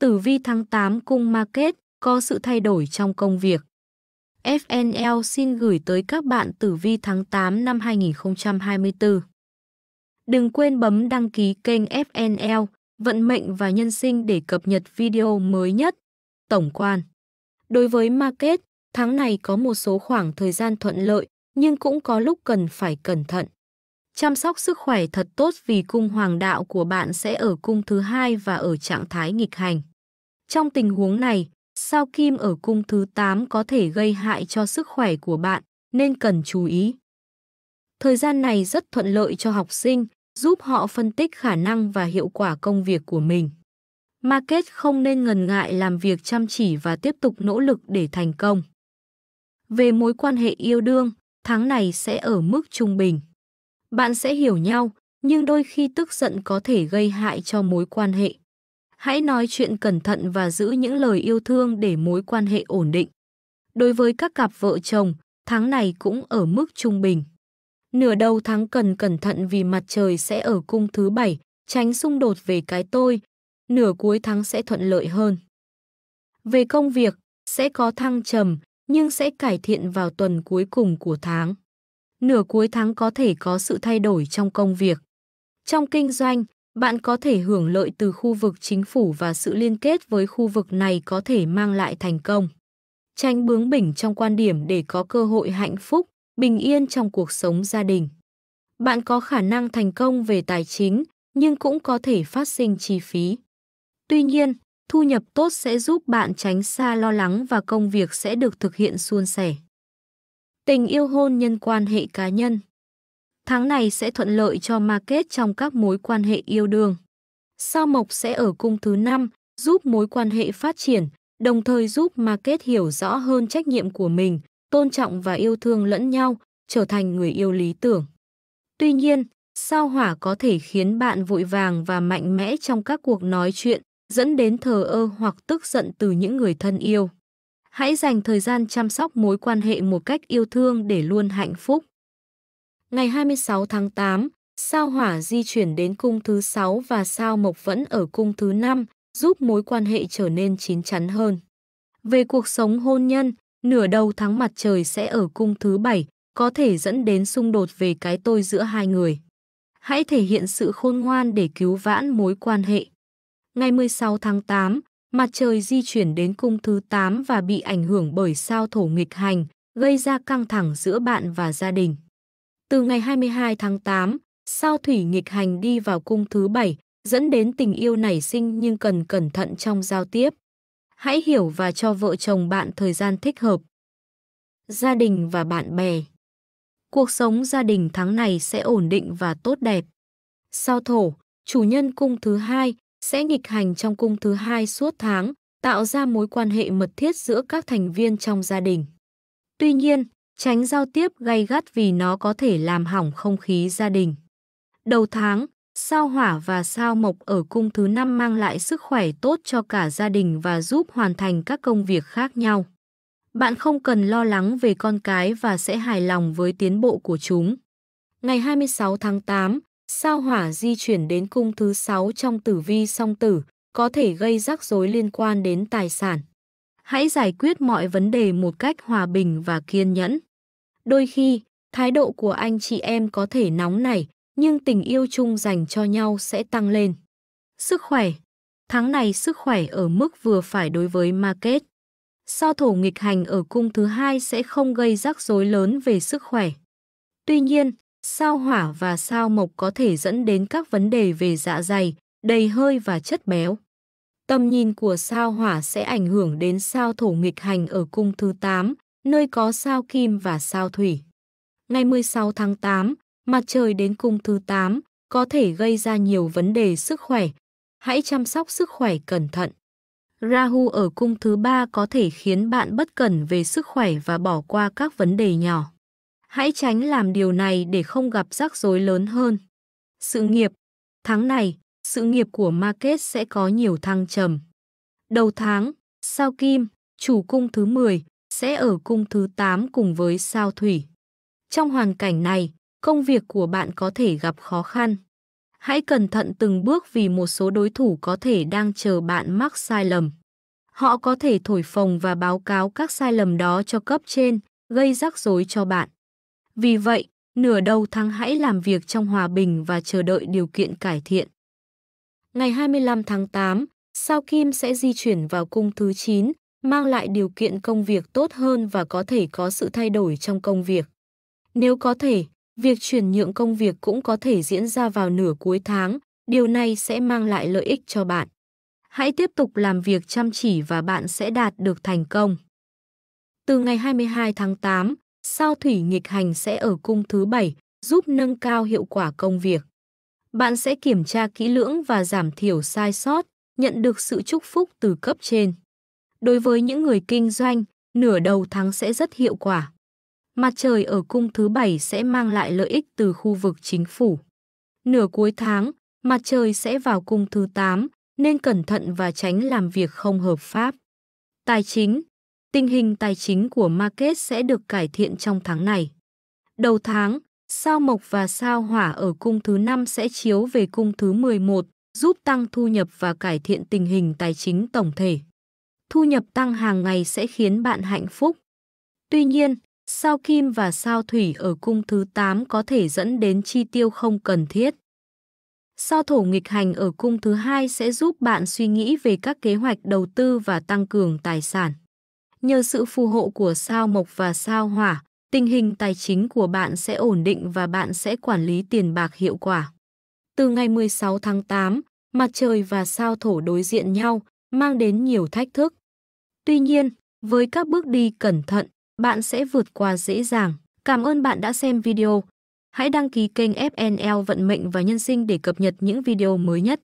Tử vi tháng 8 cung market có sự thay đổi trong công việc. FNL xin gửi tới các bạn tử vi tháng 8 năm 2024. Đừng quên bấm đăng ký kênh FNL, vận mệnh và nhân sinh để cập nhật video mới nhất. Tổng quan Đối với market, tháng này có một số khoảng thời gian thuận lợi, nhưng cũng có lúc cần phải cẩn thận. Chăm sóc sức khỏe thật tốt vì cung hoàng đạo của bạn sẽ ở cung thứ hai và ở trạng thái nghịch hành. Trong tình huống này, sao kim ở cung thứ 8 có thể gây hại cho sức khỏe của bạn, nên cần chú ý. Thời gian này rất thuận lợi cho học sinh, giúp họ phân tích khả năng và hiệu quả công việc của mình. Market không nên ngần ngại làm việc chăm chỉ và tiếp tục nỗ lực để thành công. Về mối quan hệ yêu đương, tháng này sẽ ở mức trung bình. Bạn sẽ hiểu nhau, nhưng đôi khi tức giận có thể gây hại cho mối quan hệ. Hãy nói chuyện cẩn thận và giữ những lời yêu thương để mối quan hệ ổn định. Đối với các cặp vợ chồng, tháng này cũng ở mức trung bình. Nửa đầu tháng cần cẩn thận vì mặt trời sẽ ở cung thứ bảy, tránh xung đột về cái tôi. Nửa cuối tháng sẽ thuận lợi hơn. Về công việc, sẽ có thăng trầm, nhưng sẽ cải thiện vào tuần cuối cùng của tháng nửa cuối tháng có thể có sự thay đổi trong công việc. Trong kinh doanh, bạn có thể hưởng lợi từ khu vực chính phủ và sự liên kết với khu vực này có thể mang lại thành công. Tránh bướng bỉnh trong quan điểm để có cơ hội hạnh phúc, bình yên trong cuộc sống gia đình. Bạn có khả năng thành công về tài chính, nhưng cũng có thể phát sinh chi phí. Tuy nhiên, thu nhập tốt sẽ giúp bạn tránh xa lo lắng và công việc sẽ được thực hiện suôn sẻ. Tình yêu hôn nhân quan hệ cá nhân. Tháng này sẽ thuận lợi cho market trong các mối quan hệ yêu đương. Sao mộc sẽ ở cung thứ năm, giúp mối quan hệ phát triển, đồng thời giúp market hiểu rõ hơn trách nhiệm của mình, tôn trọng và yêu thương lẫn nhau, trở thành người yêu lý tưởng. Tuy nhiên, sao hỏa có thể khiến bạn vội vàng và mạnh mẽ trong các cuộc nói chuyện, dẫn đến thờ ơ hoặc tức giận từ những người thân yêu. Hãy dành thời gian chăm sóc mối quan hệ một cách yêu thương để luôn hạnh phúc. Ngày 26 tháng 8, sao hỏa di chuyển đến cung thứ 6 và sao mộc vẫn ở cung thứ 5, giúp mối quan hệ trở nên chín chắn hơn. Về cuộc sống hôn nhân, nửa đầu tháng mặt trời sẽ ở cung thứ 7, có thể dẫn đến xung đột về cái tôi giữa hai người. Hãy thể hiện sự khôn ngoan để cứu vãn mối quan hệ. Ngày 16 tháng 8, Mặt trời di chuyển đến cung thứ 8 và bị ảnh hưởng bởi sao thổ nghịch hành, gây ra căng thẳng giữa bạn và gia đình. Từ ngày 22 tháng 8, sao thủy nghịch hành đi vào cung thứ 7, dẫn đến tình yêu nảy sinh nhưng cần cẩn thận trong giao tiếp. Hãy hiểu và cho vợ chồng bạn thời gian thích hợp. Gia đình và bạn bè Cuộc sống gia đình tháng này sẽ ổn định và tốt đẹp. Sao thổ, chủ nhân cung thứ hai, sẽ nghịch hành trong cung thứ hai suốt tháng, tạo ra mối quan hệ mật thiết giữa các thành viên trong gia đình. Tuy nhiên, tránh giao tiếp gay gắt vì nó có thể làm hỏng không khí gia đình. Đầu tháng, sao hỏa và sao mộc ở cung thứ năm mang lại sức khỏe tốt cho cả gia đình và giúp hoàn thành các công việc khác nhau. Bạn không cần lo lắng về con cái và sẽ hài lòng với tiến bộ của chúng. Ngày 26 tháng 8, Sao hỏa di chuyển đến cung thứ 6 trong tử vi song tử, có thể gây rắc rối liên quan đến tài sản. Hãy giải quyết mọi vấn đề một cách hòa bình và kiên nhẫn. Đôi khi, thái độ của anh chị em có thể nóng nảy, nhưng tình yêu chung dành cho nhau sẽ tăng lên. Sức khỏe Tháng này sức khỏe ở mức vừa phải đối với market. Sao thổ nghịch hành ở cung thứ hai sẽ không gây rắc rối lớn về sức khỏe. Tuy nhiên, Sao hỏa và sao mộc có thể dẫn đến các vấn đề về dạ dày, đầy hơi và chất béo. Tầm nhìn của sao hỏa sẽ ảnh hưởng đến sao thổ nghịch hành ở cung thứ 8, nơi có sao kim và sao thủy. Ngày 16 tháng 8, mặt trời đến cung thứ 8 có thể gây ra nhiều vấn đề sức khỏe. Hãy chăm sóc sức khỏe cẩn thận. Rahu ở cung thứ 3 có thể khiến bạn bất cẩn về sức khỏe và bỏ qua các vấn đề nhỏ. Hãy tránh làm điều này để không gặp rắc rối lớn hơn. Sự nghiệp Tháng này, sự nghiệp của Market sẽ có nhiều thăng trầm. Đầu tháng, sao kim, chủ cung thứ 10, sẽ ở cung thứ 8 cùng với sao thủy. Trong hoàn cảnh này, công việc của bạn có thể gặp khó khăn. Hãy cẩn thận từng bước vì một số đối thủ có thể đang chờ bạn mắc sai lầm. Họ có thể thổi phồng và báo cáo các sai lầm đó cho cấp trên, gây rắc rối cho bạn. Vì vậy, nửa đầu tháng hãy làm việc trong hòa bình và chờ đợi điều kiện cải thiện. Ngày 25 tháng 8, sao Kim sẽ di chuyển vào cung thứ 9, mang lại điều kiện công việc tốt hơn và có thể có sự thay đổi trong công việc. Nếu có thể, việc chuyển nhượng công việc cũng có thể diễn ra vào nửa cuối tháng, điều này sẽ mang lại lợi ích cho bạn. Hãy tiếp tục làm việc chăm chỉ và bạn sẽ đạt được thành công. Từ ngày 22 tháng 8, sao thủy nghịch hành sẽ ở cung thứ bảy giúp nâng cao hiệu quả công việc. Bạn sẽ kiểm tra kỹ lưỡng và giảm thiểu sai sót, nhận được sự chúc phúc từ cấp trên. Đối với những người kinh doanh, nửa đầu tháng sẽ rất hiệu quả. Mặt trời ở cung thứ bảy sẽ mang lại lợi ích từ khu vực chính phủ. Nửa cuối tháng, mặt trời sẽ vào cung thứ 8, nên cẩn thận và tránh làm việc không hợp pháp. Tài chính, tình hình tài chính của market sẽ được cải thiện trong tháng này. Đầu tháng, sao mộc và sao hỏa ở cung thứ 5 sẽ chiếu về cung thứ 11, giúp tăng thu nhập và cải thiện tình hình tài chính tổng thể. Thu nhập tăng hàng ngày sẽ khiến bạn hạnh phúc. Tuy nhiên, sao kim và sao thủy ở cung thứ 8 có thể dẫn đến chi tiêu không cần thiết. Sao thổ nghịch hành ở cung thứ 2 sẽ giúp bạn suy nghĩ về các kế hoạch đầu tư và tăng cường tài sản. Nhờ sự phù hộ của sao mộc và sao hỏa, tình hình tài chính của bạn sẽ ổn định và bạn sẽ quản lý tiền bạc hiệu quả. Từ ngày 16 tháng 8, mặt trời và sao thổ đối diện nhau, mang đến nhiều thách thức. Tuy nhiên, với các bước đi cẩn thận, bạn sẽ vượt qua dễ dàng. Cảm ơn bạn đã xem video. Hãy đăng ký kênh FNL Vận mệnh và Nhân sinh để cập nhật những video mới nhất.